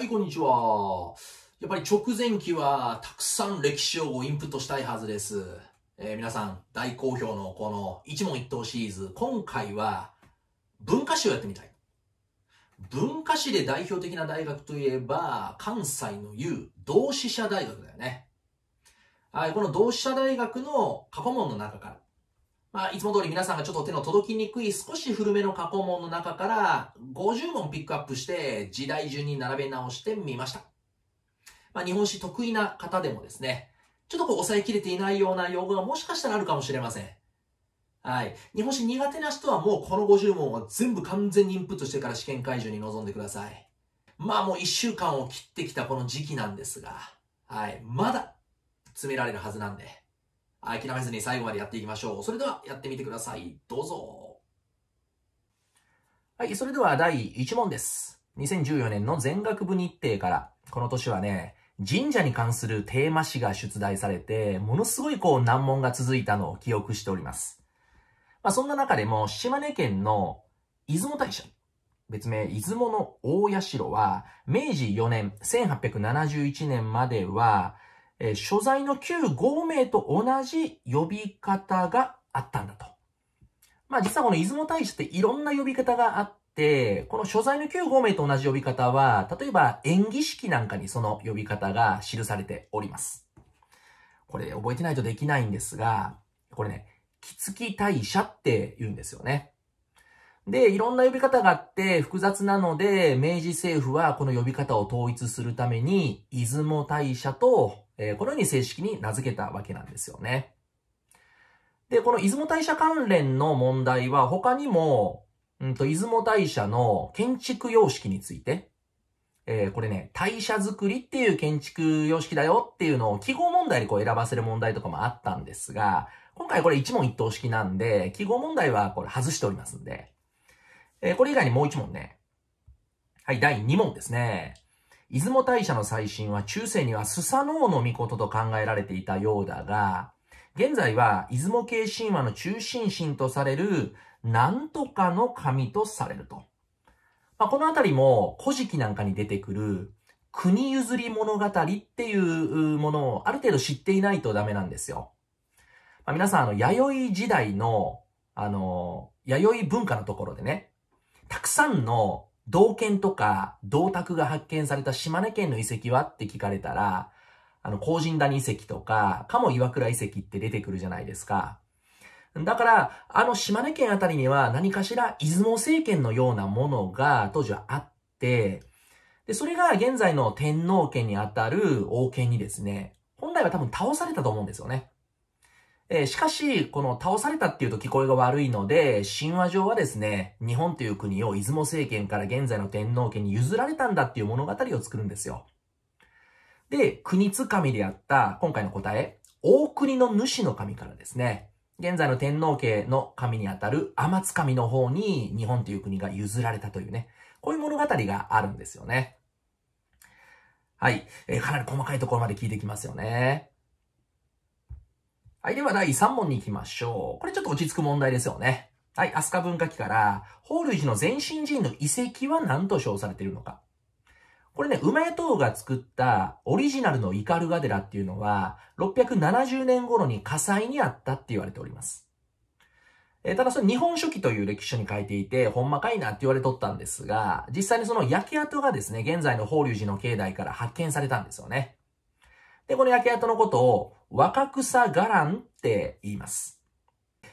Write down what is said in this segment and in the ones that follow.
はい、こんにちは。やっぱり直前期はたくさん歴史をインプットしたいはずです。えー、皆さん、大好評のこの一問一答シリーズ、今回は文化史をやってみたい。文化史で代表的な大学といえば、関西の言う同志社大学だよね。はい、この同志社大学の過去問の中から、まあ、いつも通り皆さんがちょっと手の届きにくい少し古めの過去問の中から50問ピックアップして時代順に並べ直してみました。まあ、日本史得意な方でもですね、ちょっとこう抑えきれていないような用語がもしかしたらあるかもしれません。はい。日本史苦手な人はもうこの50問は全部完全にインプットしてから試験会場に臨んでください。まあもう1週間を切ってきたこの時期なんですが、はい。まだ詰められるはずなんで。諦めずに最後までやっていきましょう。それではやってみてください。どうぞ。はい、それでは第1問です。2014年の全学部日程から、この年はね、神社に関するテーマ詩が出題されて、ものすごいこう難問が続いたのを記憶しております。まあそんな中でも、島根県の出雲大社、別名出雲の大社は、明治4年、1871年までは、えー、所在の旧5名と同じ呼び方があったんだと。まあ実はこの出雲大社っていろんな呼び方があって、この所在の旧5名と同じ呼び方は、例えば演技式なんかにその呼び方が記されております。これ覚えてないとできないんですが、これね、木月大社って言うんですよね。で、いろんな呼び方があって複雑なので、明治政府はこの呼び方を統一するために、出雲大社とえこのように正式に名付けたわけなんですよね。で、この出雲大社関連の問題は他にも、うんと、出雲大社の建築様式について、えー、これね、大社作りっていう建築様式だよっていうのを記号問題にこう選ばせる問題とかもあったんですが、今回これ一問一答式なんで、記号問題はこれ外しておりますんで、えー、これ以外にもう一問ね。はい、第2問ですね。出雲大社の祭神は中世にはスサノオの御事と考えられていたようだが、現在は出雲系神話の中心神とされる、なんとかの神とされると。まあ、このあたりも、古事記なんかに出てくる、国譲り物語っていうものをある程度知っていないとダメなんですよ。まあ、皆さん、あの、弥生時代の、あの、弥生文化のところでね、たくさんの同県とか銅鐸が発見された島根県の遺跡はって聞かれたら、あの、高神谷遺跡とか、鴨岩倉遺跡って出てくるじゃないですか。だから、あの島根県あたりには何かしら出雲政権のようなものが当時はあって、で、それが現在の天皇家にあたる王権にですね、本来は多分倒されたと思うんですよね。えー、しかし、この倒されたっていうと聞こえが悪いので、神話上はですね、日本という国を出雲政権から現在の天皇家に譲られたんだっていう物語を作るんですよ。で、国つかみであった今回の答え、大国の主の神からですね、現在の天皇家の神にあたる天津神の方に日本という国が譲られたというね、こういう物語があるんですよね。はい。えー、かなり細かいところまで聞いてきますよね。はい、では第3問に行きましょう。これちょっと落ち着く問題ですよね。はい、飛鳥文化期から、法隆寺の前身寺院の遺跡は何と称されているのか。これね、梅等が作ったオリジナルのイカルガ寺っていうのは、670年頃に火災にあったって言われております。えー、ただその日本書紀という歴史書に書いていて、ほんまかいなって言われとったんですが、実際にその焼け跡がですね、現在の法隆寺の境内から発見されたんですよね。で、この焼け跡のことを、若草伽藍って言います。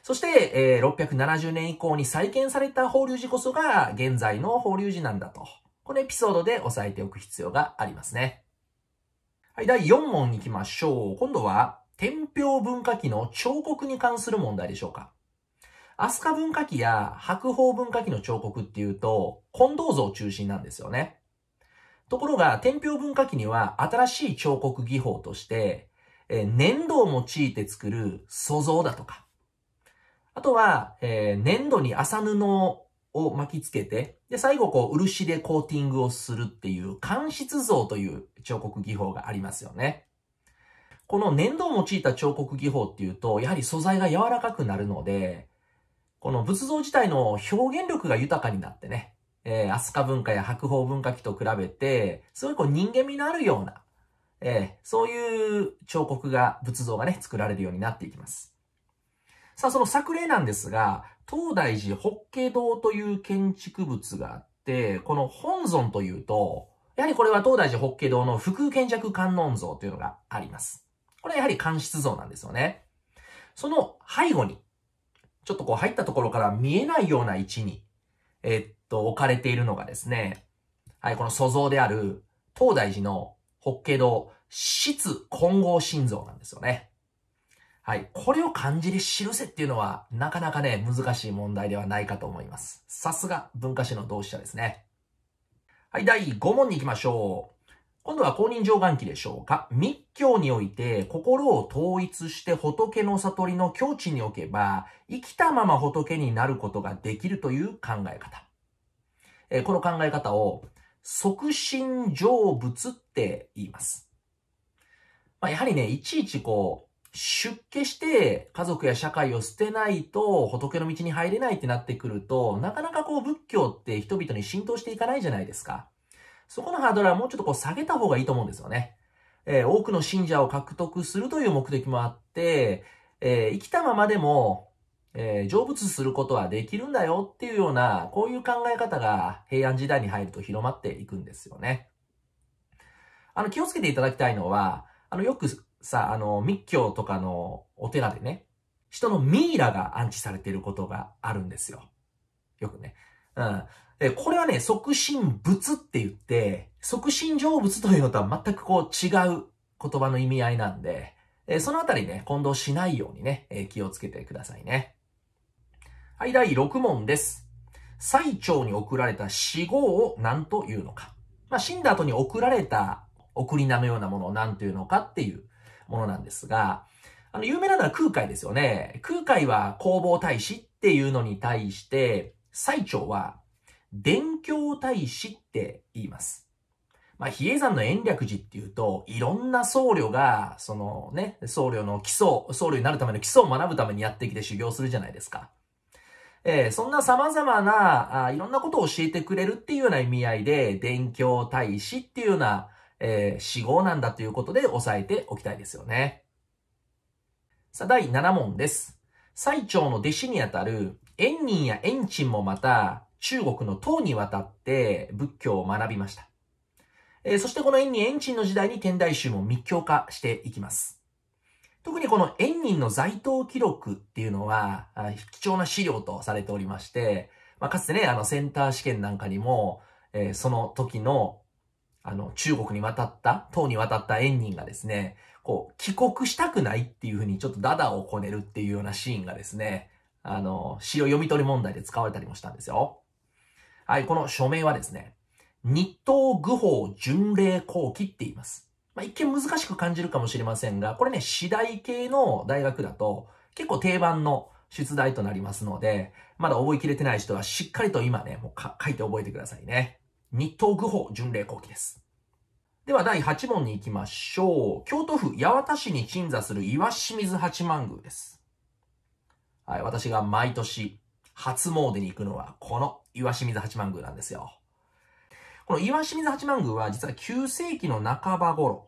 そして、えー、670年以降に再建された法隆寺こそが現在の法隆寺なんだと。このエピソードで押さえておく必要がありますね。はい、第4問行きましょう。今度は、天平文化期の彫刻に関する問題でしょうか。飛鳥文化期や白鳳文化期の彫刻っていうと、金銅像中心なんですよね。ところが、天平文化期には新しい彫刻技法として、えー、粘土を用いて作る塑像だとか、あとは、えー、粘土に麻布を巻きつけて、で、最後こう、漆でコーティングをするっていう、間質像という彫刻技法がありますよね。この粘土を用いた彫刻技法っていうと、やはり素材が柔らかくなるので、この仏像自体の表現力が豊かになってね、えー、飛鳥文化や白鳳文化期と比べて、すごいこう人間味のあるような、えー、そういう彫刻が、仏像がね、作られるようになっていきます。さあ、その作例なんですが、東大寺法華堂という建築物があって、この本尊というと、やはりこれは東大寺法華堂の福建尺観音像というのがあります。これはやはり観室像なんですよね。その背後に、ちょっとこう入ったところから見えないような位置に、えー、っと、置かれているのがですね、はい、この塑像である東大寺の法華堂、質混合心臓なんですよね。はい。これを漢字で記せっていうのは、なかなかね、難しい問題ではないかと思います。さすが文化史の同志者ですね。はい、第5問に行きましょう。今度は公認上眼期でしょうか。密教において、心を統一して仏の悟りの境地に置けば、生きたまま仏になることができるという考え方。えこの考え方を、促進成仏って言います。まあ、やはりね、いちいちこう、出家して家族や社会を捨てないと仏の道に入れないってなってくると、なかなかこう仏教って人々に浸透していかないじゃないですか。そこのハードルはもうちょっとこう下げた方がいいと思うんですよね。えー、多くの信者を獲得するという目的もあって、えー、生きたままでもえー、成仏することはできるんだよっていうような、こういう考え方が平安時代に入ると広まっていくんですよね。あの、気をつけていただきたいのは、あの、よくさ、あの、密教とかのお寺でね、人のミイラが安置されていることがあるんですよ。よくね。うん。で、これはね、促進物って言って、促進成仏というのとは全くこう違う言葉の意味合いなんで、えそのあたりね、混同しないようにね、え気をつけてくださいね。はい、第6問です。最長に送られた死後を何というのか。まあ、死んだ後に送られた送り名のようなものを何というのかっていうものなんですが、あの、有名なのは空海ですよね。空海は工房大使っていうのに対して、最長は伝教大使って言います。まあ、比叡山の延暦寺っていうと、いろんな僧侶が、そのね、僧侶の基礎、僧侶になるための基礎を学ぶためにやってきて修行するじゃないですか。えー、そんな様々なあ、いろんなことを教えてくれるっていうような意味合いで、伝教大使っていうような、えー、死語なんだということで押さえておきたいですよね。さあ、第7問です。最長の弟子にあたる、縁人や縁鎮もまた、中国の唐にわたって仏教を学びました。えー、そしてこの円人、縁鎮の時代に天台宗も密教化していきます。特にこの縁人の在当記録っていうのは、貴重な資料とされておりまして、まあ、かつてね、あの、センター試験なんかにも、えー、その時の、あの、中国に渡った、唐に渡った縁人がですね、こう、帰国したくないっていうふうにちょっとダダをこねるっていうようなシーンがですね、あの、資料読み取り問題で使われたりもしたんですよ。はい、この署名はですね、日東愚法巡礼後期って言います。まあ、一見難しく感じるかもしれませんが、これね、次第系の大学だと、結構定番の出題となりますので、まだ覚えきれてない人はしっかりと今ね、もう書いて覚えてくださいね。日東具法巡礼後期です。では第8問に行きましょう。京都府八幡市に鎮座する岩清水八幡宮です。はい、私が毎年初詣に行くのはこの岩清水八幡宮なんですよ。この岩清水八幡宮は実は9世紀の半ば頃、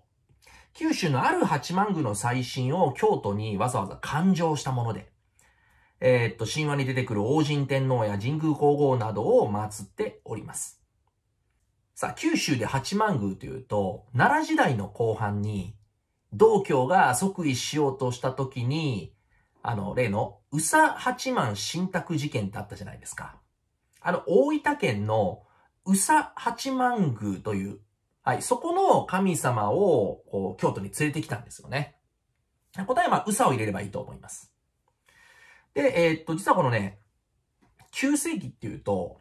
九州のある八幡宮の祭神を京都にわざわざ勘定したもので、えー、っと、神話に出てくる王神天皇や神宮皇后などを祀っております。さあ、九州で八幡宮というと、奈良時代の後半に、道教が即位しようとした時に、あの、例の、宇佐八幡信託事件ってあったじゃないですか。あの、大分県の宇佐八幡宮というはい、そこの神様を、こう、京都に連れてきたんですよね。答えは、うさを入れればいいと思います。で、えー、っと、実はこのね、9世紀っていうと、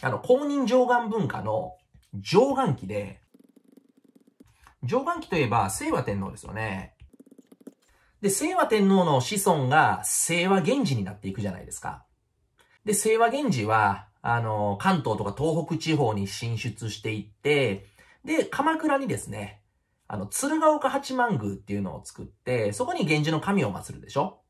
あの、公認上岸文化の上岸期で、上岸期といえば、清和天皇ですよね。で、清和天皇の子孫が清和源氏になっていくじゃないですか。で、清和源氏は、あの、関東とか東北地方に進出していって、で、鎌倉にですね、あの、鶴岡八幡宮っていうのを作って、そこに源氏の神を祀るでしょ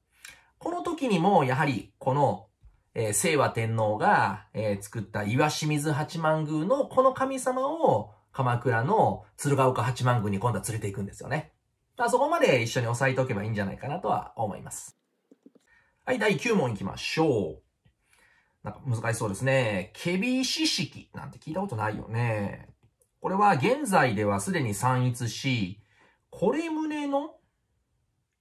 この時にも、やはり、この、えー、清和天皇が、えー、作った岩清水八幡宮のこの神様を、鎌倉の鶴岡八幡宮に今度は連れていくんですよね。まあ、そこまで一緒に押さえておけばいいんじゃないかなとは思います。はい、第9問行きましょう。なんか難しそうですね。ケビシ式なんて聞いたことないよね。これは現在ではすでに散逸し、これ胸の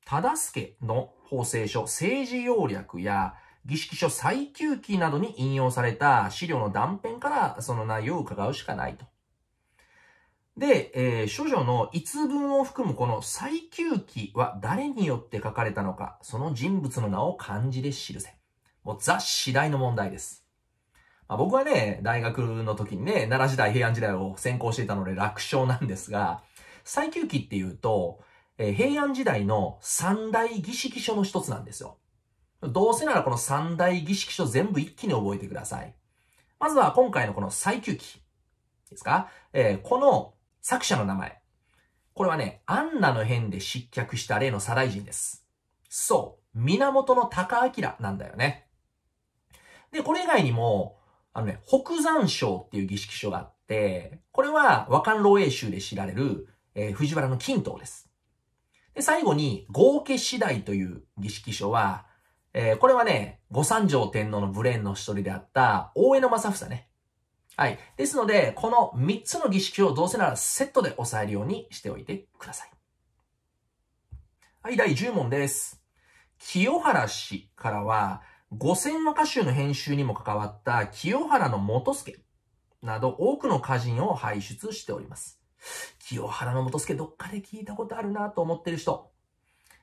忠助の法制書、政治要略や儀式書最休期などに引用された資料の断片からその内容を伺うしかないと。で、えー、諸女の逸文を含むこの最休期は誰によって書かれたのか、その人物の名を漢字で記せ。もう雑誌第の問題です。まあ、僕はね、大学の時にね、奈良時代、平安時代を専攻していたので楽勝なんですが、最休期っていうと、えー、平安時代の三大儀式書の一つなんですよ。どうせならこの三大儀式書全部一気に覚えてください。まずは今回のこの最休期ですか、えー、この作者の名前。これはね、アンナの変で失脚した例の左大臣人です。そう、源の高明なんだよね。で、これ以外にも、あのね、北山省っていう儀式書があって、これは和漢老英集で知られる、えー、藤原の金刀です。で、最後に、合家次第という儀式書は、えー、これはね、五三条天皇のブレーンの一人であった大江の正房ね。はい。ですので、この三つの儀式をどうせならセットで押さえるようにしておいてください。はい、第10問です。清原氏からは、五千和歌集の編集にも関わった清原の元助など多くの歌人を輩出しております。清原の元助どっかで聞いたことあるなと思ってる人。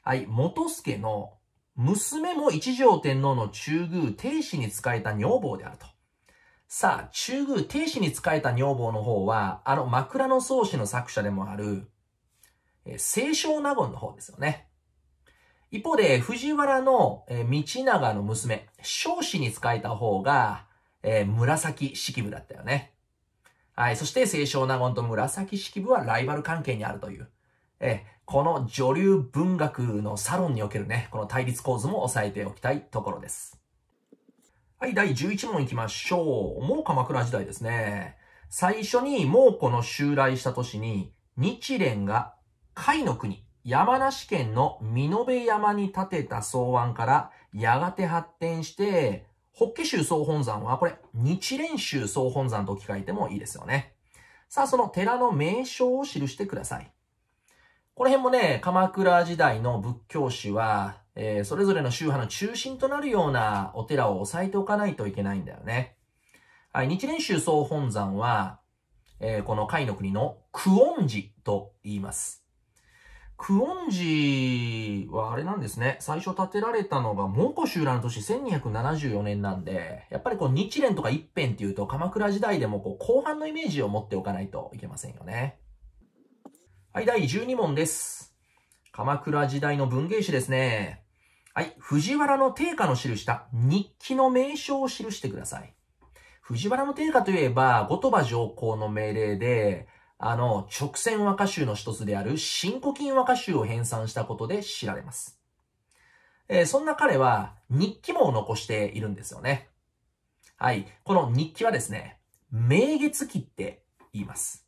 はい、元助の娘も一条天皇の中宮定子に仕えた女房であると。さあ、中宮定子に仕えた女房の方は、あの枕草子の作者でもある、え清少納言の方ですよね。一方で、藤原の、え道長の娘、少子に仕えた方が、えー、紫式部だったよね。はい。そして、清少納言と紫式部はライバル関係にあるという。えー、この女流文学のサロンにおけるね、この対立構図も押さえておきたいところです。はい、第11問いきましょう。もう鎌倉時代ですね。最初に猛古の襲来した年に、日蓮が甲斐の国山梨県の美延山に建てた草案からやがて発展して、法華宗総本山はこれ、日蓮宗総本山と置き換えてもいいですよね。さあ、その寺の名称を記してください。この辺もね、鎌倉時代の仏教史は、えー、それぞれの宗派の中心となるようなお寺を押さえておかないといけないんだよね。はい、日蓮宗総本山は、えー、この海の国の久音寺と言います。クオン寺はあれなんですね。最初建てられたのが蒙古修羅の年1274年なんで、やっぱりこう日蓮とか一辺っていうと鎌倉時代でもこう後半のイメージを持っておかないといけませんよね。はい、第12問です。鎌倉時代の文芸誌ですね。はい、藤原の定家の記した日記の名称を記してください。藤原の定家といえば、後鳥羽上皇の命令で、あの、直線和歌集の一つである新古今和歌集を編纂したことで知られます。えー、そんな彼は日記も残しているんですよね。はい。この日記はですね、明月記って言います。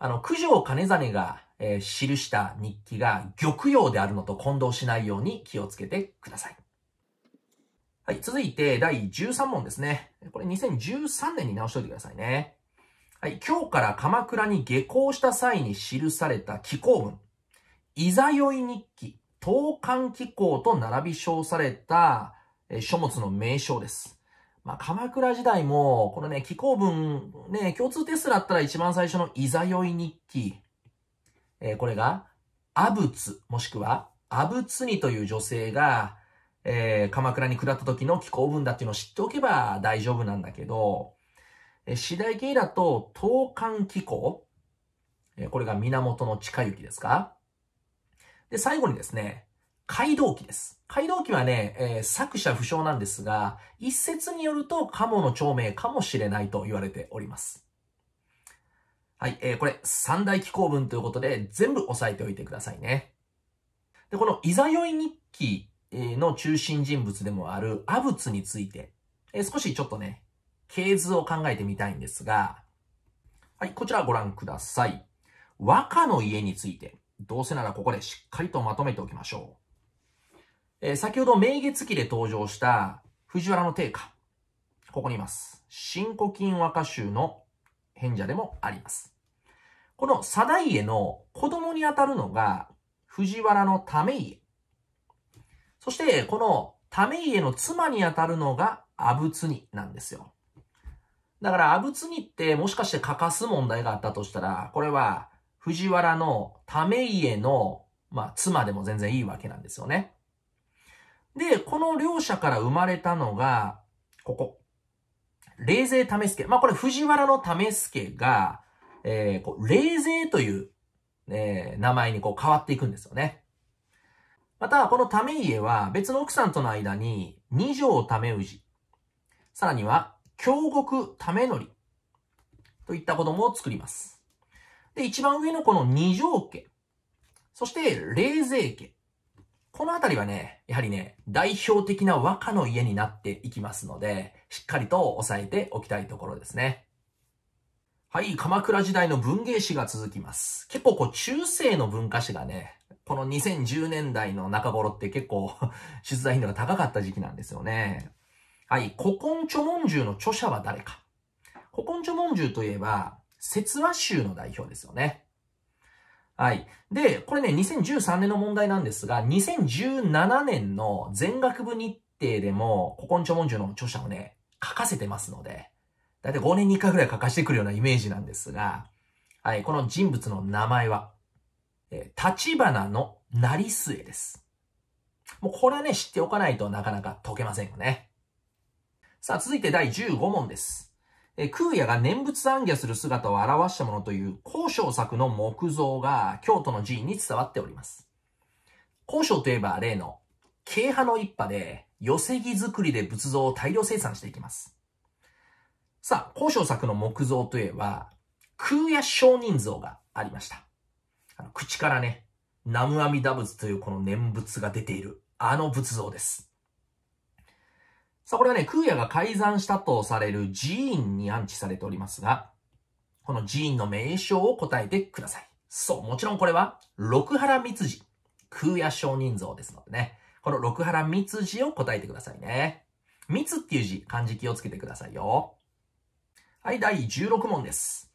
あの、九条兼実が、えー、記した日記が玉葉であるのと混同しないように気をつけてください。はい。続いて第13問ですね。これ2013年に直しといてくださいね。はい、今日から鎌倉に下校した際に記された紀行文、いざよい日記、東漢紀行と並び称された書物の名称です。まあ、鎌倉時代も、このね、紀行文、ね、共通テストだったら一番最初のいざよい日記、えー、これが、阿仏、もしくは、阿仏にという女性が、えー、鎌倉に下った時の紀行文だっていうのを知っておけば大丈夫なんだけど、次第ゲイだと、東韓機構。これが源の近行ですかで、最後にですね、街道記です。街道記はね、えー、作者不詳なんですが、一説によると鴨の長名かもしれないと言われております。はい、えー、これ、三大紀行文ということで、全部押さえておいてくださいね。で、この、いざよい日記の中心人物でもある阿仏について、えー、少しちょっとね、系図を考えてみたいんですが、はい、こちらご覧ください。和歌の家について、どうせならここでしっかりとまとめておきましょう。えー、先ほど明月期で登場した藤原の定家、ここにいます。新古今和歌集の変者でもあります。この定家の子供にあたるのが藤原のため家。そして、このため家の妻にあたるのが阿津になんですよ。だから、阿仏にってもしかして欠かす問題があったとしたら、これは藤原の為家の、まあ、妻でも全然いいわけなんですよね。で、この両者から生まれたのが、ここ。冷勢為助。まあ、これ藤原の為助が、えー、こう、冷勢という、えー、名前にこう変わっていくんですよね。また、この為家は別の奥さんとの間に、二条為氏。さらには、京極為則といった子供を作ります。で、一番上のこの二条家、そして霊勢家。このあたりはね、やはりね、代表的な和歌の家になっていきますので、しっかりと押さえておきたいところですね。はい、鎌倉時代の文芸史が続きます。結構こう中世の文化史がね、この2010年代の中頃って結構出題頻度が高かった時期なんですよね。はい、古今著文獣の著者は誰か古今著文獣といえば、説話集の代表ですよね。はい。で、これね、2013年の問題なんですが、2017年の全学部日程でも、古今著文獣の著者をね、書かせてますので、だいたい5年に1回ぐらい書かせてくるようなイメージなんですが、はい、この人物の名前は、え立花の成末です。もうこれはね、知っておかないとなかなか解けませんよね。さあ、続いて第15問です。え空也が念仏暗夜する姿を表したものという高渉作の木像が京都の寺院に伝わっております。高渉といえば例の、慶派の一派で寄せ木作りで仏像を大量生産していきます。さあ、高渉作の木像といえば、空也上人像がありました。口からね、南無阿弥陀仏というこの念仏が出ている、あの仏像です。さあ、これはね、空也が改ざんしたとされる寺院に安置されておりますが、この寺院の名称を答えてください。そう、もちろんこれは、六原三次、空也商人像ですのでね、この六原三次を答えてくださいね。三っていう字、漢字気をつけてくださいよ。はい、第16問です。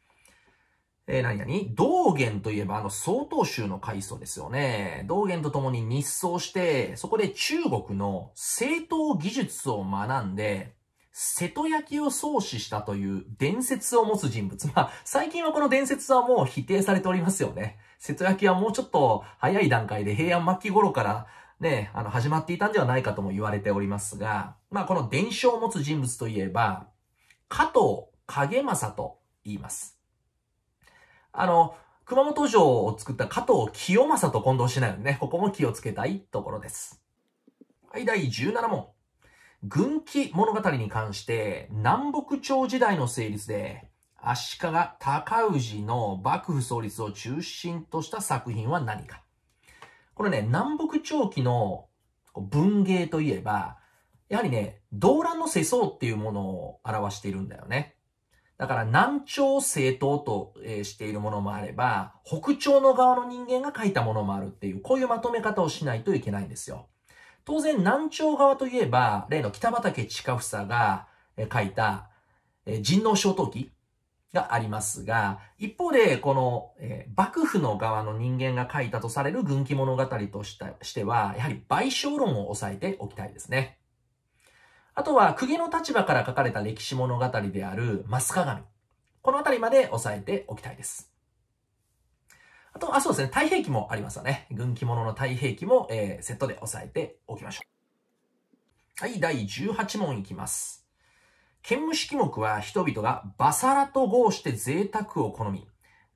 えー、何に道元といえばあの曹洞宗の階層ですよね。道元と共に日葬して、そこで中国の正統技術を学んで、瀬戸焼を創始したという伝説を持つ人物。まあ、最近はこの伝説はもう否定されておりますよね。瀬戸焼はもうちょっと早い段階で平安末期頃からね、あの、始まっていたんではないかとも言われておりますが、まあ、この伝承を持つ人物といえば、加藤影正と言います。あの、熊本城を作った加藤清正と混同しないよね。ここも気をつけたいところです。はい、第17問。軍記物語に関して、南北朝時代の成立で、足利高氏の幕府創立を中心とした作品は何かこれね、南北朝期の文芸といえば、やはりね、動乱の世相っていうものを表しているんだよね。だから南朝政党と、しているものもあれば、北朝の側の人間が書いたものもあるっていう、こういうまとめ方をしないといけないんですよ。当然南朝側といえば、例の北畠近房が、書いた、人能小闘記がありますが、一方で、この、幕府の側の人間が書いたとされる軍記物語とししては、やはり賠償論を抑えておきたいですね。あとは、釘の立場から書かれた歴史物語である、マス鏡。このあたりまで押さえておきたいです。あと、あ、そうですね。太平記もありますよね。軍記物の太平記も、えー、セットで押さえておきましょう。はい、第18問いきます。剣武式目は人々がバサラと合して贅沢を好み、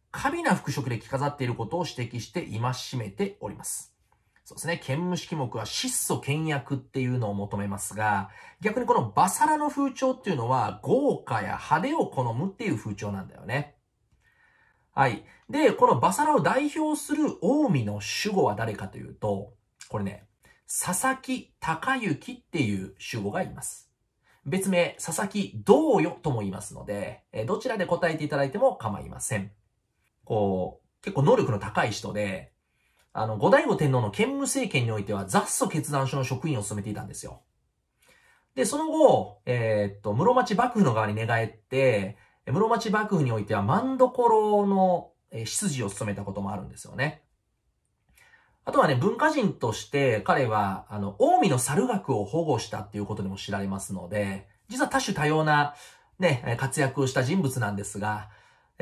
過美な服飾で着飾っていることを指摘して戒めております。そうですね、剣務式目は質素倹約っていうのを求めますが、逆にこのバサラの風潮っていうのは、豪華や派手を好むっていう風潮なんだよね。はい。で、このバサラを代表する近江の主語は誰かというと、これね、佐々木隆之っていう主語がいます。別名、佐々木道うよとも言いますので、どちらで答えていただいても構いません。こう、結構能力の高い人で、あの、後醍醐天皇の兼務政権においては、雑訴決断書の職員を務めていたんですよ。で、その後、えー、っと、室町幕府の側に寝返って、室町幕府においては万所の執事を務めたこともあるんですよね。あとはね、文化人として彼は、あの、近江の猿学を保護したっていうことにも知られますので、実は多種多様な、ね、活躍をした人物なんですが、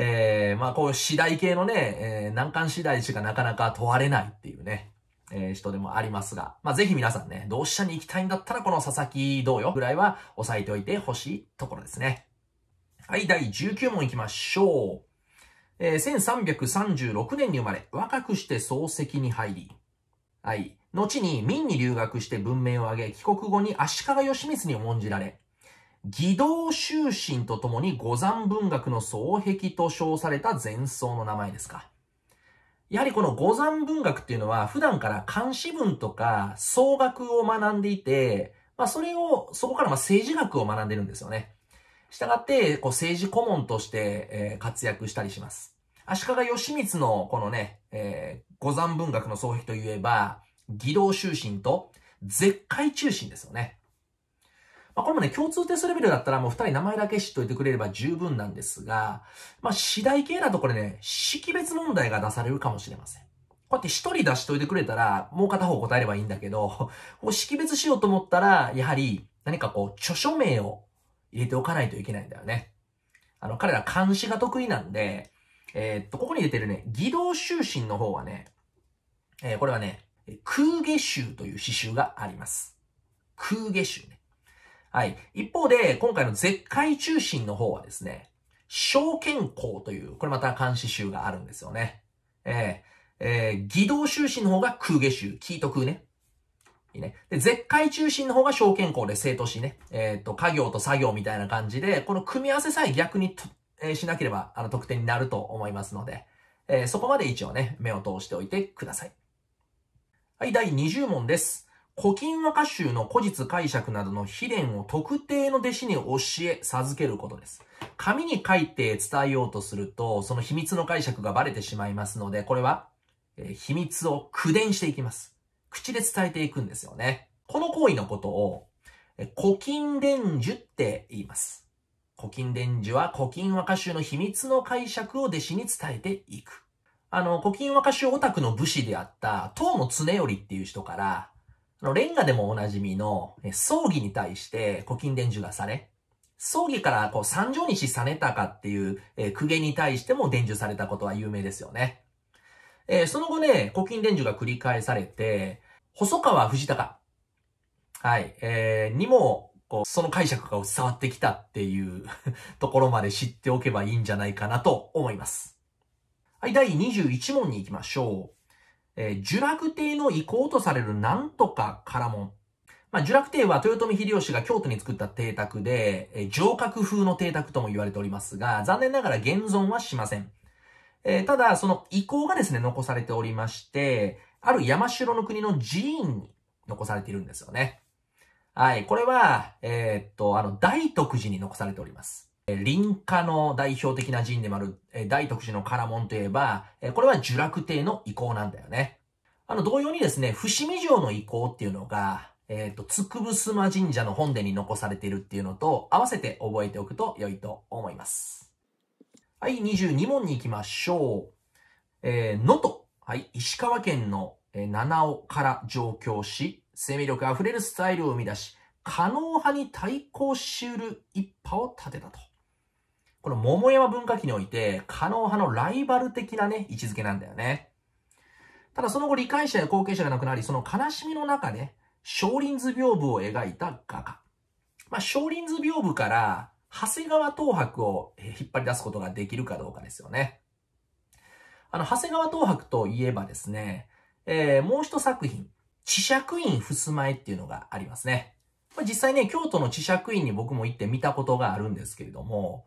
えー、まあこういう次第系のね、えー、難関次第しかなかなか問われないっていうね、えー、人でもありますが、まあぜひ皆さんね、同志社に行きたいんだったらこの佐々木どうよぐらいは押さえておいてほしいところですね。はい、第19問行きましょう。えー、1336年に生まれ、若くして漱石に入り、はい、後に明に留学して文明を上げ、帰国後に足利義満に重んじられ、義道修身とともに五山文学の双璧と称された前奏の名前ですか。やはりこの五山文学っていうのは普段から漢詩文とか総学を学んでいて、まあそれを、そこからま政治学を学んでるんですよね。したがって、こう政治顧問として、え活躍したりします。足利義満のこのね、えー、五山文学の双璧といえば、義道修身と絶海中心ですよね。まあ、これもね、共通テストレベルだったらもう二人名前だけ知っといてくれれば十分なんですが、まあ、次第系だとこれね、識別問題が出されるかもしれません。こうやって一人出しといてくれたら、もう片方答えればいいんだけど、こう識別しようと思ったら、やはり何かこう、著書名を入れておかないといけないんだよね。あの、彼ら監視が得意なんで、えー、っと、ここに出てるね、義道修身の方はね、えー、これはね、空下集という詩集があります。空下集ね。はい。一方で、今回の絶海中心の方はですね、小健康という、これまた監視集があるんですよね。えー、えー、偽道中心の方が空下集、キーと空ね。いいね。で、絶海中心の方が小健康で生徒しね。えっ、ー、と、家業と作業みたいな感じで、この組み合わせさえ逆にと、えー、しなければ、あの、得点になると思いますので、えー、そこまで一応ね、目を通しておいてください。はい、第20問です。古今和歌集の古実解釈などの秘伝を特定の弟子に教え、授けることです。紙に書いて伝えようとすると、その秘密の解釈がバレてしまいますので、これは、えー、秘密を口伝していきます。口で伝えていくんですよね。この行為のことを、えー、古今伝授って言います。古今伝授は古今和歌集の秘密の解釈を弟子に伝えていく。あの、古今和歌集オタクの武士であった、東の常よりっていう人から、あの、レンガでもおなじみの、葬儀に対して古今伝授がされ、葬儀からこう三条西たかっていう、えー、公家に対しても伝授されたことは有名ですよね。えー、その後ね、古今伝授が繰り返されて、細川藤高。はい、えー、にも、こう、その解釈が伝わってきたっていう ところまで知っておけばいいんじゃないかなと思います。はい、第21問に行きましょう。えー、呪楽帝の遺構とされるなんとかかもんまあ、呪楽帝は豊臣秀吉が京都に作った邸宅で、えー、城郭風の邸宅とも言われておりますが、残念ながら現存はしません。えー、ただ、その遺構がですね、残されておりまして、ある山城の国の寺院に残されているんですよね。はい、これは、えー、っと、あの、大徳寺に残されております。林家の代表的な陣でもある、大徳寺の唐門といえば、これは呪楽帝の遺構なんだよね。あの、同様にですね、伏見城の遺構っていうのが、えっ、ー、と、つくぶすま神社の本殿に残されているっていうのと、合わせて覚えておくと良いと思います。はい、22問に行きましょう。えー、能登。はい、石川県の、えー、七尾から上京し、生命力あふれるスタイルを生み出し、可能派に対抗しうる一派を立てたと。この桃山文化期において、加納派のライバル的なね、位置づけなんだよね。ただその後理解者や後継者が亡くなり、その悲しみの中で、少林図屏風を描いた画家。まあ、少林図屏風から、長谷川東博を引っ張り出すことができるかどうかですよね。あの、長谷川東博といえばですね、えー、もう一作品、知釈院襖絵っていうのがありますね。まあ、実際ね、京都の知釈院に僕も行って見たことがあるんですけれども、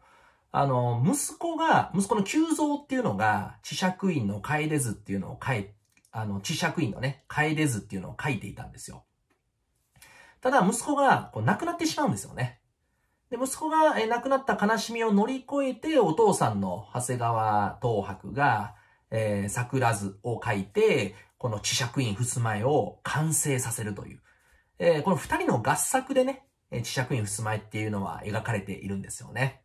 あの、息子が、息子の急増っていうのが、知釈院の楓図っていうのを書い、あの、知釈院のね、楓図っていうのを書いていたんですよ。ただ、息子が、こう、亡くなってしまうんですよね。で、息子が、え、亡くなった悲しみを乗り越えて、お父さんの長谷川東博が、えー、桜図を書いて、この知釈院襖絵を完成させるという。えー、この二人の合作でね、知釈院襖絵っていうのは描かれているんですよね。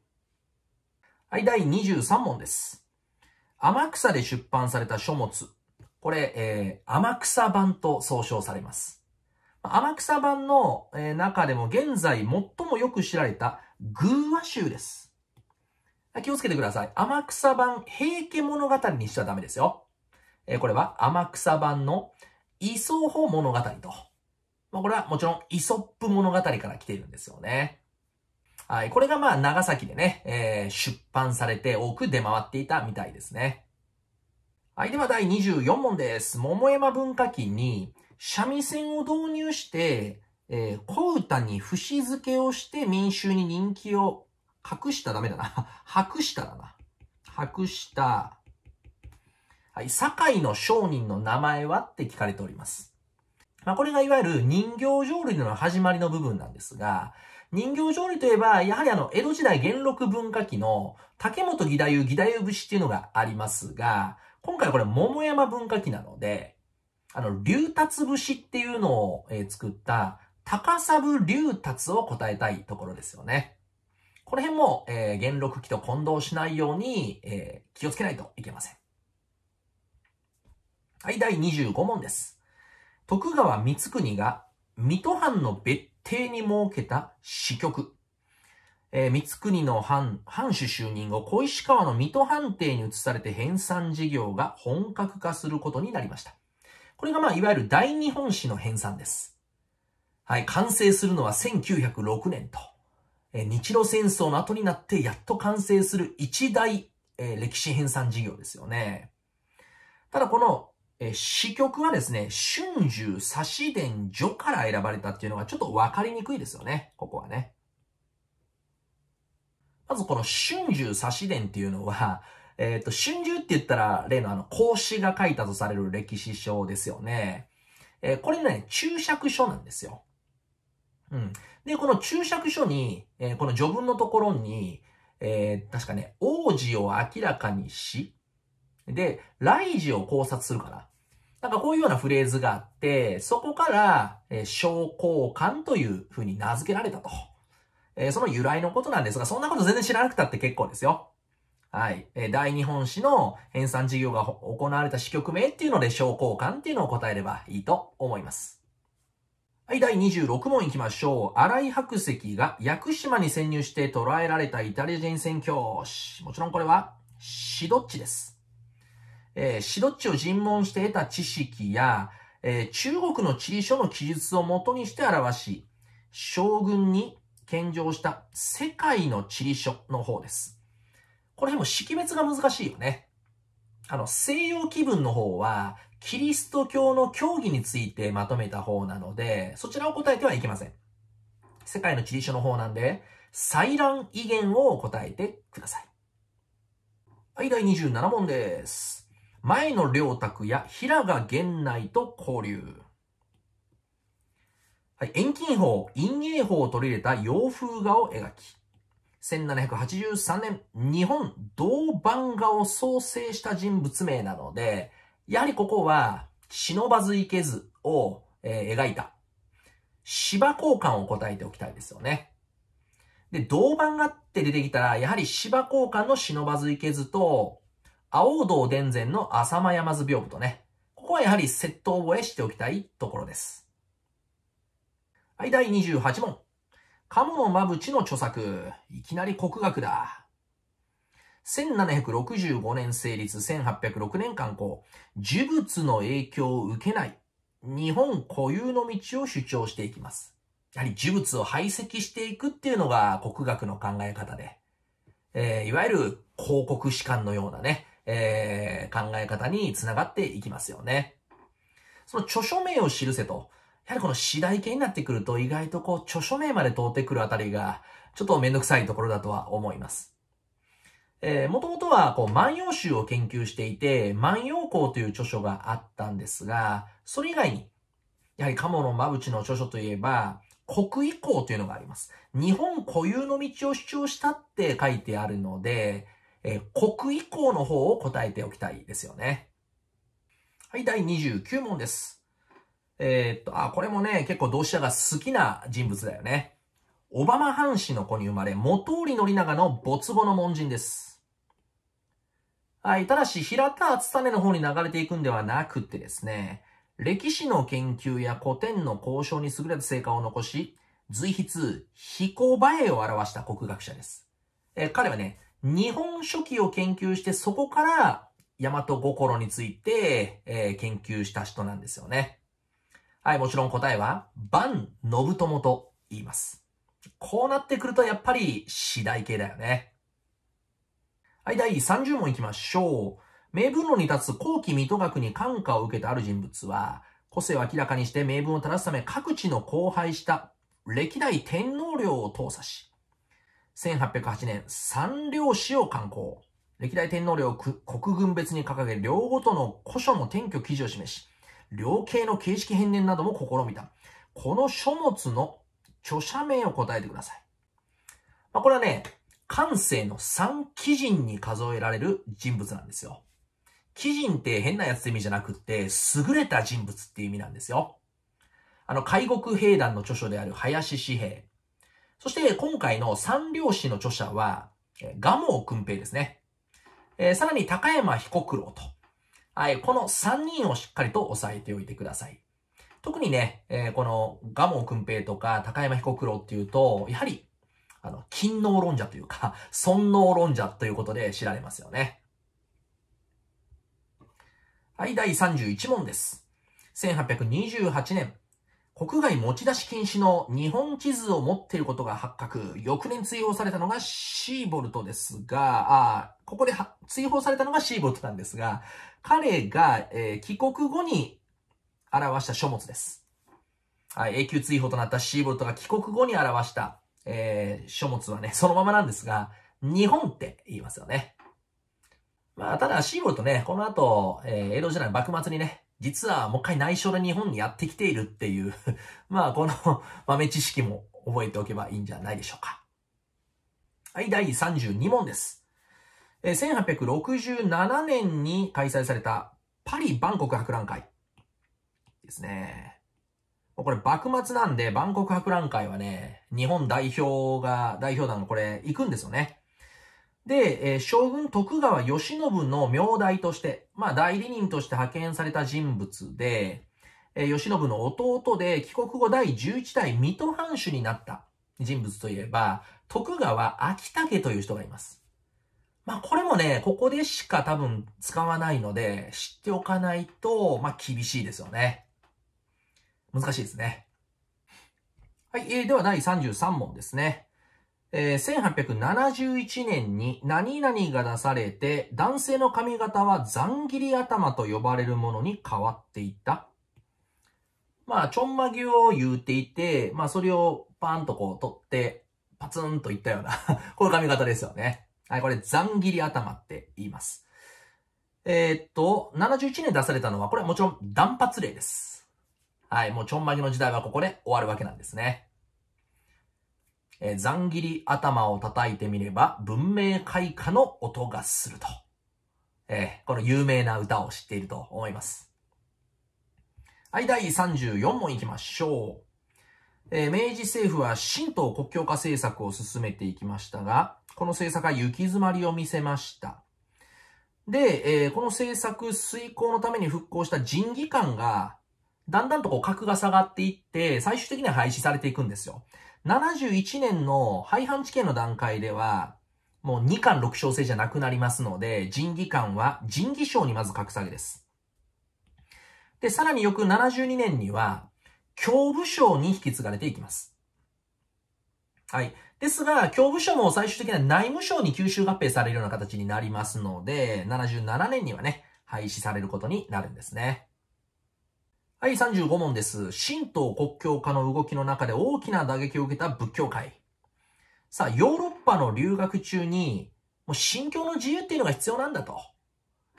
はい、第23問です。天草で出版された書物。これ、えー、天草版と総称されます。天草版の、え中でも現在最もよく知られた偶話集です。気をつけてください。天草版平家物語にしちゃダメですよ。えー、これは天草版のイソホ物語と。まあ、これはもちろんイソップ物語から来ているんですよね。はい。これがまあ長崎でね、えー、出版されて多く出回っていたみたいですね。はい。では第24問です。桃山文化期に三味線を導入して、えー、小唄に節付けをして民衆に人気を隠したダメだな。隠 しただな。隠した。はい。堺の商人の名前はって聞かれております。まあ、これがいわゆる人形浄瑠璃の始まりの部分なんですが、人形浄瑠璃といえば、やはりあの、江戸時代元禄文化期の竹本義太夫義太夫節っていうのがありますが、今回これ桃山文化期なので、あの、竜達節っていうのを、作った高砂竜達を答えたいところですよね。この辺も、えー、元禄期と混同しないように、えー、気をつけないといけません。はい、第25問です。徳川光圀が水戸藩の別邸に設けた支局。えー、三国の藩、藩主就任後、小石川の水戸藩邸に移されて編纂事業が本格化することになりました。これがまあ、いわゆる大日本史の編纂です。はい、完成するのは1906年と、えー、日露戦争の後になってやっと完成する一大、えー、歴史編纂事業ですよね。ただこのえ詩曲はですね、春秋指し伝序から選ばれたっていうのがちょっとわかりにくいですよね、ここはね。まずこの春秋指し伝っていうのは、えっ、ー、と、春秋って言ったら、例のあの、孔子が書いたとされる歴史書ですよね。えー、これね、注釈書なんですよ。うん。で、この注釈書に、えー、この序文のところに、えー、確かね、王子を明らかにし、で、雷時を考察するから。なんかこういうようなフレーズがあって、そこから、えー、商工という風に名付けられたと。えー、その由来のことなんですが、そんなこと全然知らなくたって結構ですよ。はい。えー、大日本史の編纂事業が行われた支局名っていうので、商工官っていうのを答えればいいと思います。はい、第26問行きましょう。荒井白石が屋久島に潜入して捕らえられたイタリア人宣教師。もちろんこれは、シどっちです。えー、シドッチを尋問して得た知識や、えー、中国の地理書の記述をもとにして表し、将軍に献上した世界の地理書の方です。これも識別が難しいよね。あの、西洋気分の方は、キリスト教の教義についてまとめた方なので、そちらを答えてはいけません。世界の地理書の方なんで、採卵威厳を答えてください。はい、第27問です。前野良卓や平賀源内と交流。はい、遠近法、陰影法を取り入れた洋風画を描き、1783年、日本銅版画を創生した人物名なので、やはりここは、忍ばず池けずを、えー、描いた、芝交換を答えておきたいですよね。で、銅版画って出てきたら、やはり芝交換の忍ばずいけずと、青道伝前の浅間山津屏風とね、ここはやはり窃盗覚えしておきたいところです。はい、第28問。鴨のまぶちの著作。いきなり国学だ。1765年成立、1806年刊行。呪物の影響を受けない。日本固有の道を主張していきます。やはり呪物を排斥していくっていうのが国学の考え方で、えー、いわゆる広告士官のようなね、えー、考え方につながっていきますよね。その著書名を記せと。やはりこの次第系になってくると意外とこう著書名まで通ってくるあたりがちょっとめんどくさいところだとは思います。えー、もともとは、こう、万葉集を研究していて、万葉校という著書があったんですが、それ以外に、やはり鴨の間淵の著書といえば、国遺校というのがあります。日本固有の道を主張したって書いてあるので、えー、国以降の方を答えておきたいですよね。はい、第29問です。えー、っと、あ、これもね、結構同志社が好きな人物だよね。小浜藩士の子に生まれ、元織宣長の没後の門人です。はい、ただし、平田厚種の方に流れていくんではなくてですね、歴史の研究や古典の交渉に優れた成果を残し、随筆、飛行映えを表した国学者です。え彼はね、日本書紀を研究して、そこから、大和心について、えー、研究した人なんですよね。はい、もちろん答えは、万信友と言います。こうなってくると、やっぱり、次第系だよね。はい、第30問いきましょう。名分論に立つ後期水戸学に感化を受けたある人物は、個性を明らかにして名分を正すため各地の荒廃した歴代天皇陵を倒査し、1808年、三両史を刊行。歴代天皇領を国軍別に掲げ、両ごとの古書の転居記事を示し、両系の形式変年なども試みた。この書物の著者名を答えてください。まあ、これはね、関西の三基人に数えられる人物なんですよ。基人って変なやつって意味じゃなくて、優れた人物っていう意味なんですよ。あの、海国兵団の著書である林紙兵、そして今回の三両詩の著者は、蒲生く君平ですね。えー、さらに高山彦九郎と。はい、この三人をしっかりと押さえておいてください。特にね、えー、この蒲生く君平とか高山彦九郎っていうと、やはり、あの、勤能論者というか、尊能論者ということで知られますよね。はい、第31問です。1828年、国外持ち出し禁止の日本地図を持っていることが発覚。翌年追放されたのがシーボルトですが、あここで追放されたのがシーボルトなんですが、彼が、えー、帰国後に表した書物です。はい、永久追放となったシーボルトが帰国後に表した、えー、書物はね、そのままなんですが、日本って言いますよね。まあ、ただシーボルトね、この後、えー、江戸時代の幕末にね、実はもう一回内緒で日本にやってきているっていう まあこの 豆知識も覚えておけばいいんじゃないでしょうか。はい、第32問です。え1867年に開催されたパリ万国博覧会ですね。これ幕末なんで、万国博覧会はね、日本代表が、代表団がこれ行くんですよね。で、え将軍徳川慶喜の名代として、まあ代理人として派遣された人物で、えー、吉信の弟で帰国後第11代水戸藩主になった人物といえば、徳川秋武という人がいます。まあこれもね、ここでしか多分使わないので、知っておかないと、まあ厳しいですよね。難しいですね。はい、えー、では第33問ですね。え1871年に何々が出されて、男性の髪型はざん切り頭と呼ばれるものに変わっていった。まあ、ちょんまぎを言うていて、まあ、それをパーンとこう取って、パツンといったような こういう髪型ですよね。はい、これ、ざん切り頭って言います。えー、っと、71年出されたのは、これはもちろん断髪令です。はい、もうちょんまぎの時代はここで終わるわけなんですね。えー、ざん切り頭を叩いてみれば文明開化の音がすると。えー、この有名な歌を知っていると思います。はい、第34問いきましょう。えー、明治政府は神道国境化政策を進めていきましたが、この政策は行き詰まりを見せました。で、えー、この政策遂行のために復興した人議官が、だんだんとこう格が下がっていって、最終的には廃止されていくんですよ。71年の廃藩置県の段階では、もう2巻6小制じゃなくなりますので、人技官は人技賞にまず格下げです。で、さらに翌72年には、教部省に引き継がれていきます。はい。ですが、教部省も最終的には内務省に吸収合併されるような形になりますので、77年にはね、廃止されることになるんですね。はい、35問です。神道国教化の動きの中で大きな打撃を受けた仏教界。さあ、ヨーロッパの留学中に、もう信教の自由っていうのが必要なんだと、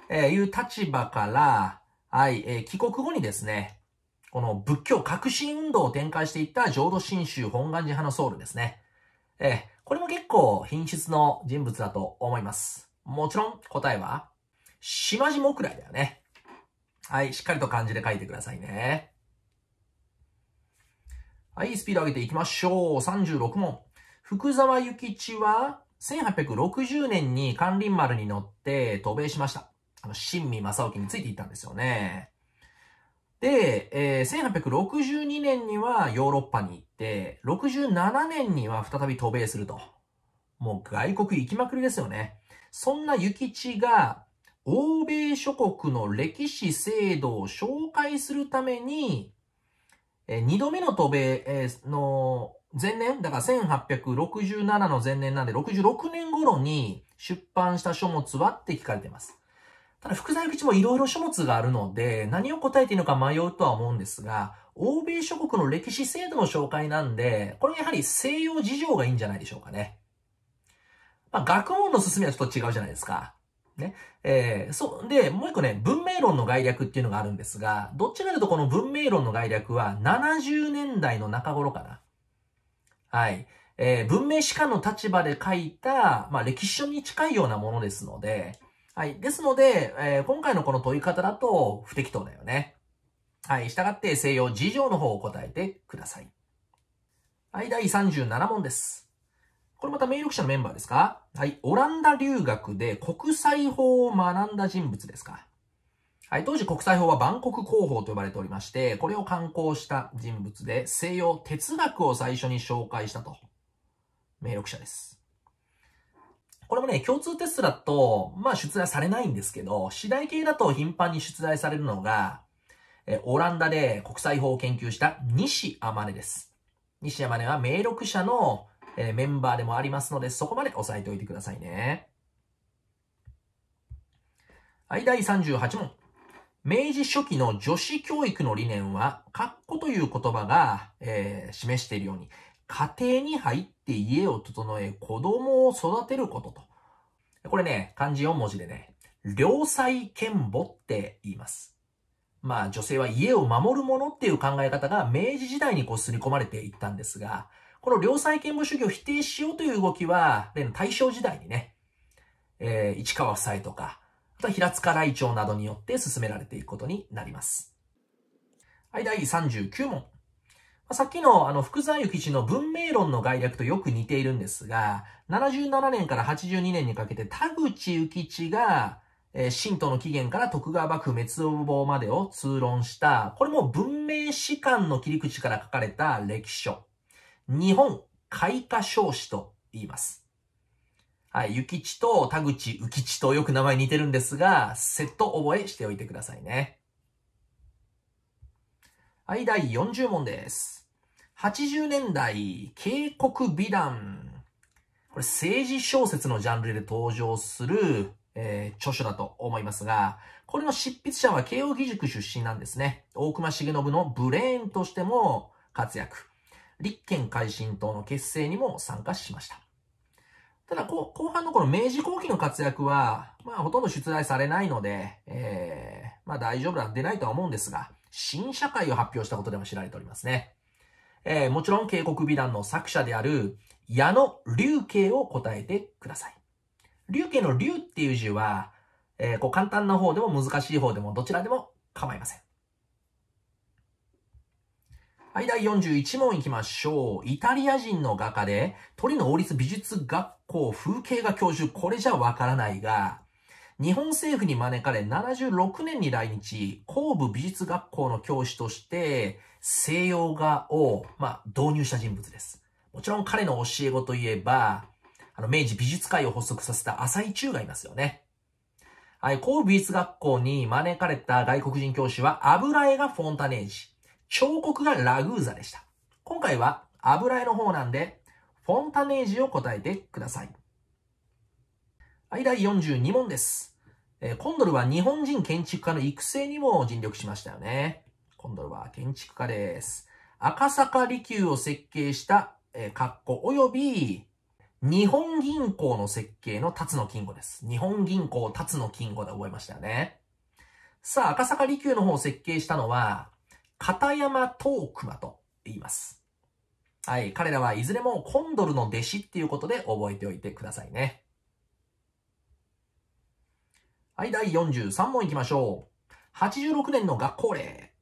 えいう立場から、はい、えー、帰国後にですね、この仏教革新運動を展開していった浄土真宗本願寺派のソウルですね。えー、これも結構品質の人物だと思います。もちろん答えは、島地木来だよね。はい、しっかりと漢字で書いてくださいね。はい、スピード上げていきましょう。36問。福沢諭吉は、1860年に関林丸に乗って渡米しました。あの、新見正興についていったんですよね。で、えー、1862年にはヨーロッパに行って、67年には再び渡米すると。もう外国行きまくりですよね。そんな諭吉が、欧米諸国の歴史制度を紹介するために、え2度目の渡米の前年、だから1867の前年なんで66年頃に出版した書物はって聞かれています。ただ、副材口もいろいろ書物があるので、何を答えていいのか迷うとは思うんですが、欧米諸国の歴史制度の紹介なんで、これやはり西洋事情がいいんじゃないでしょうかね。まあ、学問の進みはちょっと違うじゃないですか。ね。えー、そう、で、もう一個ね、文明論の概略っていうのがあるんですが、どっちかというとこの文明論の概略は70年代の中頃かな。はい。えー、文明史観の立場で書いた、まあ、歴史書に近いようなものですので、はい。ですので、えー、今回のこの問い方だと不適当だよね。はい。従って西洋事情の方を答えてください。はい。第37問です。これまた名力者のメンバーですかはい。オランダ留学で国際法を学んだ人物ですかはい。当時国際法は万国広報と呼ばれておりまして、これを刊行した人物で、西洋哲学を最初に紹介したと。名力者です。これもね、共通テストだと、まあ出題されないんですけど、次第系だと頻繁に出題されるのが、え、オランダで国際法を研究した西天音です。西天音は名力者のえー、メンバーでもありますので、そこまで押さえておいてくださいね。はい、第38問。明治初期の女子教育の理念は、かっこという言葉が、えー、示しているように、家庭に入って家を整え、子供を育てることと。これね、漢字4文字でね、良妻賢母って言います。まあ女性は家を守るものっていう考え方が明治時代にこう刷り込まれていったんですが、この良妻賢母主義を否定しようという動きは、例の大正時代にね、えー、市川夫妻とか、あとは平塚来長などによって進められていくことになります。はい、第39問。さっきのあの福沢諭吉の文明論の概略とよく似ているんですが、77年から82年にかけて田口諭吉が、えー、神道の起源から徳川幕府滅亡までを通論した、これも文明史観の切り口から書かれた歴書。日本開花少子と言います。はい、ゆきちと田口うきちとよく名前似てるんですが、セット覚えしておいてくださいね。はい、第40問です。80年代、渓谷美談。これ政治小説のジャンルで登場する、えー、著書だと思いますが、これの執筆者は慶應義塾出身なんですね。大隈重信のブレーンとしても活躍。立憲改進党の結成にも参加しました。ただ、後半のこの明治後期の活躍は、まあ、ほとんど出題されないので、ええー、まあ、大丈夫だ、てないとは思うんですが、新社会を発表したことでも知られておりますね。ええー、もちろん、警告美談の作者である、矢野龍慶を答えてください。龍慶の龍っていう字は、えー、こう簡単な方でも難しい方でもどちらでも構いません。はい、第41問いきましょう。イタリア人の画家で、鳥の王立美術学校風景画教授、これじゃわからないが、日本政府に招かれ76年に来日、神戸美術学校の教師として、西洋画を、まあ、導入した人物です。もちろん彼の教え子といえば、あの、明治美術界を発足させた浅井中がいますよね。はい、神戸美術学校に招かれた外国人教師は、油絵がフォンタネージ。彫刻がラグーザでした。今回は油絵の方なんで、フォンタネージを答えてください。はい、第42問です。えー、コンドルは日本人建築家の育成にも尽力しましたよね。コンドルは建築家です。赤坂離宮を設計した、えー、括弧及び、日本銀行の設計の辰野金吾です。日本銀行辰野金吾で覚えましたよね。さあ、赤坂離宮の方を設計したのは、片山東熊と言います。はい、彼らはいずれもコンドルの弟子っていうことで覚えておいてくださいね。はい、第43問いきましょう。86年の学校令。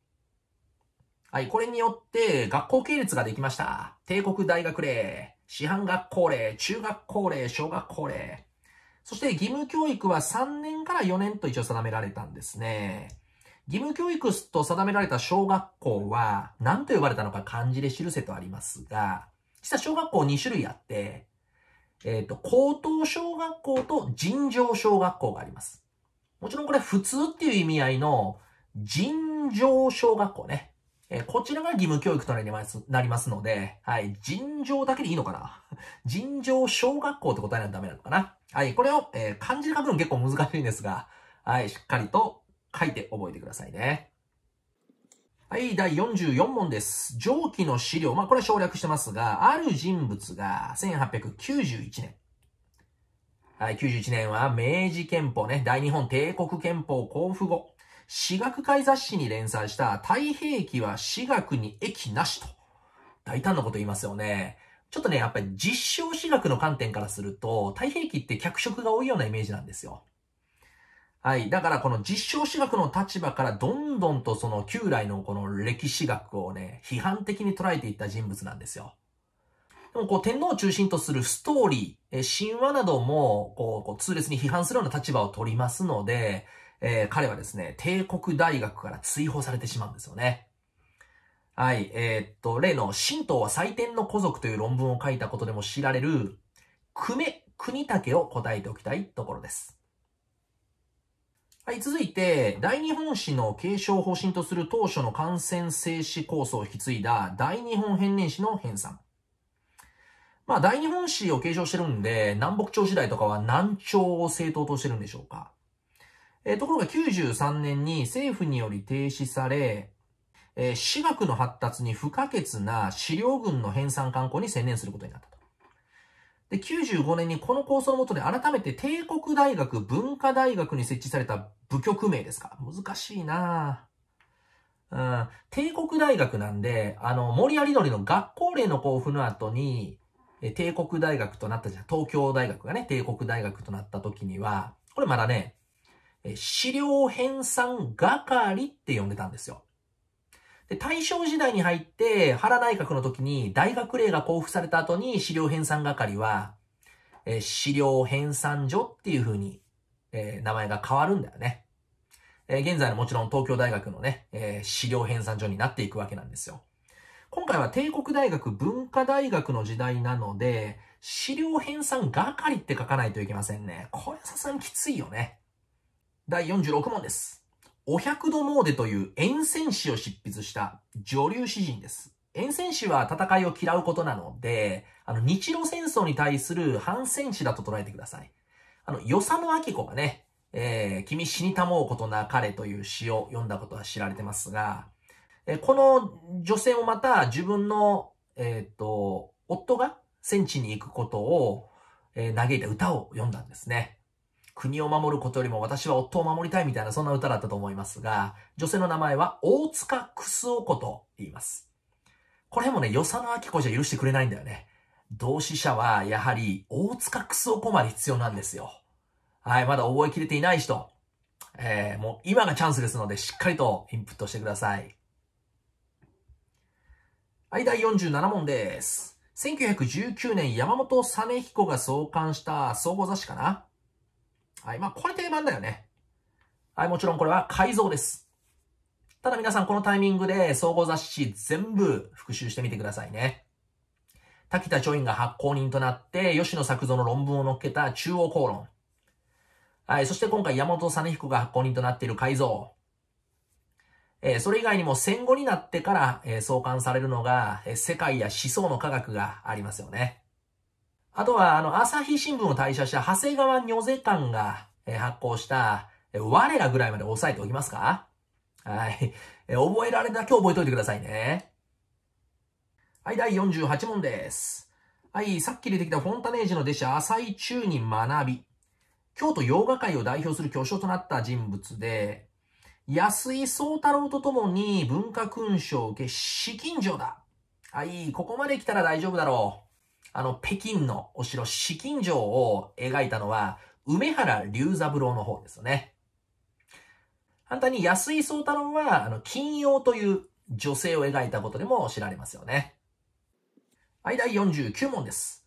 はい、これによって学校系列ができました。帝国大学令、師範学校令、中学校令、小学校令。そして義務教育は3年から4年と一応定められたんですね。義務教育と定められた小学校は、何と呼ばれたのか漢字で記せとありますが、実は小学校2種類あって、えっ、ー、と、高等小学校と尋常小学校があります。もちろんこれ普通っていう意味合いの尋常小学校ね。えー、こちらが義務教育となります、なりますので、はい、尋常だけでいいのかな 尋常小学校って答えないとダメなのかなはい、これを、えー、漢字で書くの結構難しいんですが、はい、しっかりと書いて覚えてくださいね。はい、第44問です。上記の資料。まあ、これは省略してますが、ある人物が1891年。はい、91年は明治憲法ね、大日本帝国憲法交付後、私学会雑誌に連載した太平記は私学に益なしと、大胆なこと言いますよね。ちょっとね、やっぱり実証私学の観点からすると、太平記って脚色が多いようなイメージなんですよ。はい。だからこの実証史学の立場からどんどんとその旧来のこの歴史学をね、批判的に捉えていった人物なんですよ。でもこう天皇を中心とするストーリー、神話などもこう通列に批判するような立場を取りますので、えー、彼はですね、帝国大学から追放されてしまうんですよね。はい。えー、っと、例の神道は祭典の古族という論文を書いたことでも知られる、久米国武を答えておきたいところです。はい、続いて、大日本史の継承方針とする当初の感染制止構想を引き継いだ大日本変年史の編纂。まあ、大日本史を継承してるんで、南北朝時代とかは南朝を正当としてるんでしょうか。えー、ところが93年に政府により停止され、えー、私学の発達に不可欠な資料群の編纂刊行に専念することになったと。で、95年にこの構想のもとで改めて帝国大学文化大学に設置された部局名ですか難しいなうん、帝国大学なんで、あの、森有則の学校例の交付の後に、え帝国大学となったじゃん。東京大学がね、帝国大学となった時には、これまだね、資料編纂係って呼んでたんですよ。で、大正時代に入って、原内閣の時に大学令が交付された後に資料編纂係は、えー、資料編纂所っていう風に、えー、名前が変わるんだよね。えー、現在のもちろん東京大学のね、え資料編纂所になっていくわけなんですよ。今回は帝国大学文化大学の時代なので、資料編纂係って書かないといけませんね。これさすがにきついよね。第46問です。お百度詣という沿線詩を執筆した女流詩人です。沿線詩は戦いを嫌うことなので、あの、日露戦争に対する反戦詩だと捉えてください。あの、与謝野明子がね、えー、君死にたもうことな彼という詩を読んだことは知られてますが、えー、この女性もまた自分の、えっ、と、夫が戦地に行くことを、えー、嘆いた歌を読んだんですね。国を守ることよりも私は夫を守りたいみたいなそんな歌だったと思いますが、女性の名前は大塚くすおこと言います。これもね、与謝野明子じゃ許してくれないんだよね。同志社はやはり大塚くすおこまで必要なんですよ。はい、まだ覚えきれていない人、えー、もう今がチャンスですのでしっかりとインプットしてください。はい、第47問です。1919年山本実彦が創刊した総合雑誌かなはい。まあ、これ定番だよね。はい、もちろんこれは改造です。ただ皆さんこのタイミングで総合雑誌全部復習してみてくださいね。滝田著院が発行人となって、吉野作造の論文を載っけた中央公論。はい、そして今回山本実彦が発行人となっている改造。えー、それ以外にも戦後になってから、えー、創刊されるのが、えー、世界や思想の科学がありますよね。あとは、あの、朝日新聞を退社した長谷川女世館が発行した、我らぐらいまで押さえておきますかはい。覚えられだけ覚えておいてくださいね。はい、第48問です。はい、さっき出てきたフォンタネージの弟子、浅井中に学び。京都洋画界を代表する巨匠となった人物で、安井宗太郎とともに文化勲章を受け、至近所だ。はい、ここまで来たら大丈夫だろう。あの、北京のお城、紫禁城を描いたのは、梅原龍三郎の方ですよね。反対に安井宗太郎は、あの、金曜という女性を描いたことでも知られますよね。はい、第49問です。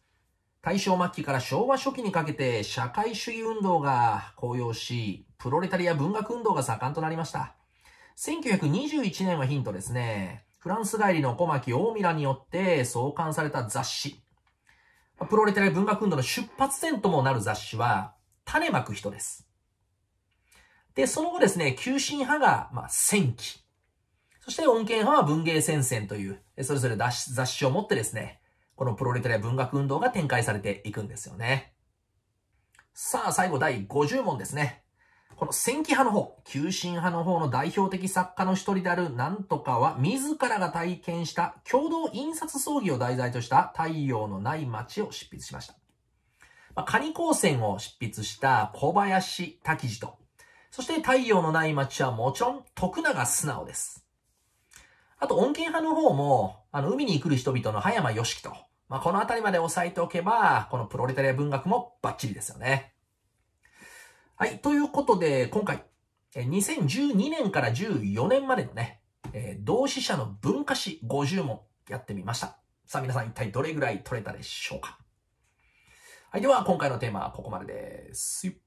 大正末期から昭和初期にかけて社会主義運動が高揚し、プロレタリア文学運動が盛んとなりました。1921年はヒントですね。フランス帰りの小牧大ミラによって創刊された雑誌、プロレタリア文学運動の出発点ともなる雑誌は、種まく人です。で、その後ですね、急進派が、まあ、戦記。そして穏健派は文芸戦線という、それぞれ雑誌を持ってですね、このプロレタリア文学運動が展開されていくんですよね。さあ、最後第50問ですね。この戦記派の方、急進派の方の代表的作家の一人であるなんとかは、自らが体験した共同印刷葬儀を題材とした太陽のない街を執筆しました。まあ、カニ光線を執筆した小林滝次と、そして太陽のない街はもちろん徳永素直です。あと、恩恵派の方も、あの、海に来る人々の葉山義樹と、まあ、この辺りまで押さえておけば、このプロレタリア文学もバッチリですよね。はい、ということで、今回、2012年から14年までのね、同志社の文化史50問やってみました。さあ皆さん一体どれぐらい取れたでしょうかはい、では今回のテーマはここまでです。